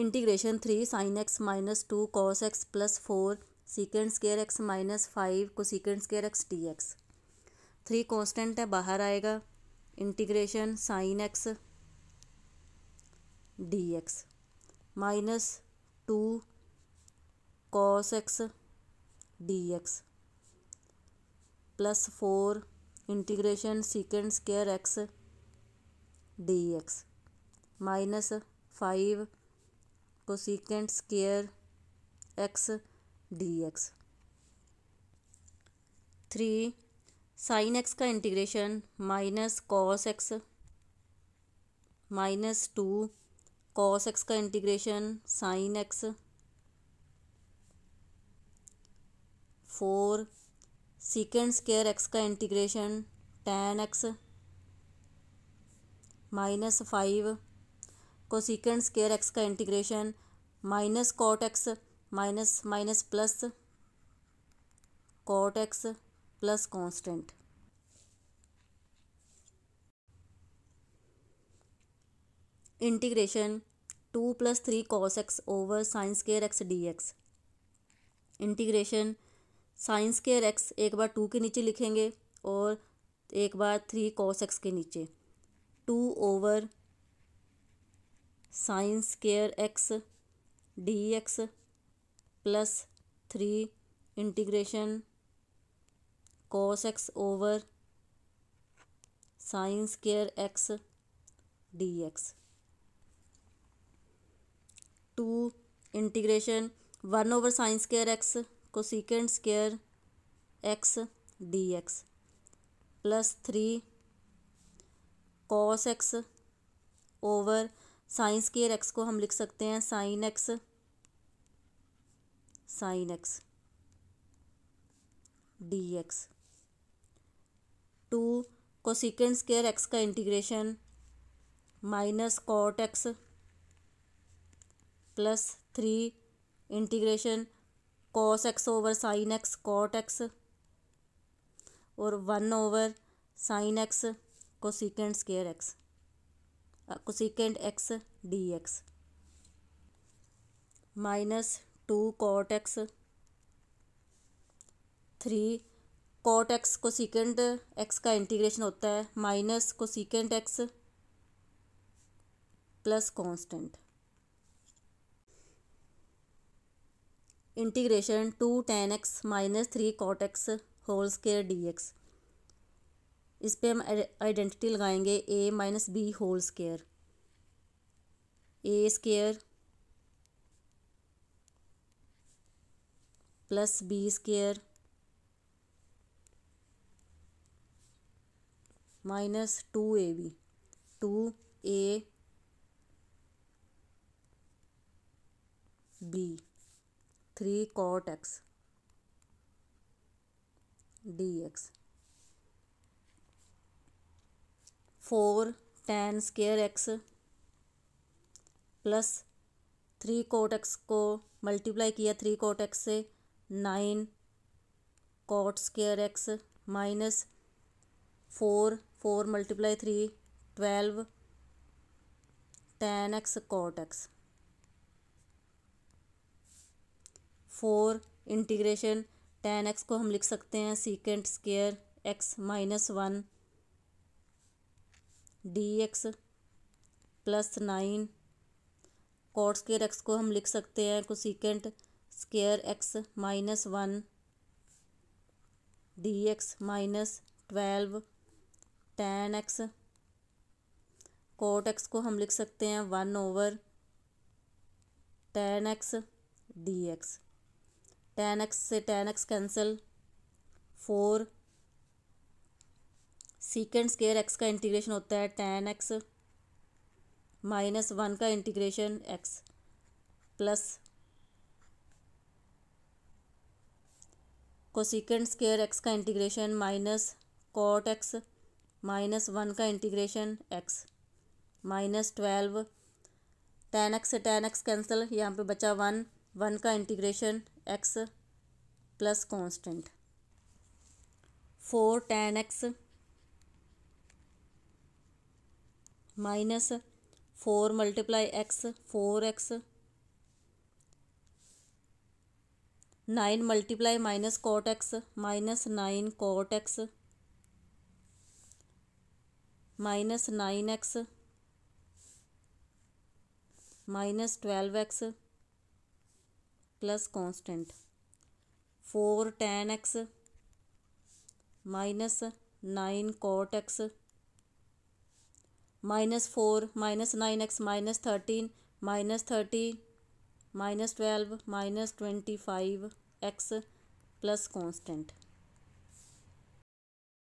integration three sine x minus two cos x plus four secant square x minus five cosecant square x d x three constant है बाहर आएगा integration sine x d x minus two cos x d x plus four integration secant square x d x minus five cosecant square x d x three sine x का integration minus cos x minus two cos x का integration sine x four secant square x का integration tan x minus five cosecant square x का integration minus cot x minus minus plus cot x plus constant integration two plus three cos x over sine square x d x integration sine square x एक बार to के नीचे लिखेंगे और एक बार three cos x के नीचे two over sine square x d x plus three integration cos x over sine square x d x two integration one over sine square x secant square x d x plus three cos x over sine के x को हम लिख सकते हैं sine x sine x d x two cosecant square x का integration minus cot x plus three integration cos x over sine x cot x और one over sine x cosecant square x cosecant x d x minus two cot x three cot x cosecant x का integration होता है minus cosecant x plus constant integration two tan x minus three cot x whole square d x इस पर हम identity लगाएंगे A minus B whole square A square plus B square minus two A B two A B three cot x d x four tan square x plus three cot x को multiply किया three cot x से nine cot square x minus four four multiply three twelve tan x cot x four integration tan x को हम लिख सकते हैं secant square x minus one d x plus nine cot square x को हम लिख सकते हैं cosecant square x minus one d x minus twelve tan x cot x को हम लिख सकते हैं one over tan x d x tan x से tan x cancel four secant square x का इंटीग्रेशन होता है टेन एक्स माइनस वन का integration x plus cosecant square x का integration minus cot x minus one का integration x minus twelve tan x tan x cancel यहाँ पे बचा one one का integration x plus constant four tan x minus four multiply x four x nine multiply minus cot x minus nine cot x minus nine x minus twelve x plus constant four tan x minus nine cot x minus 4 minus 9x minus 13 minus 30 minus 12 minus 25 x plus constant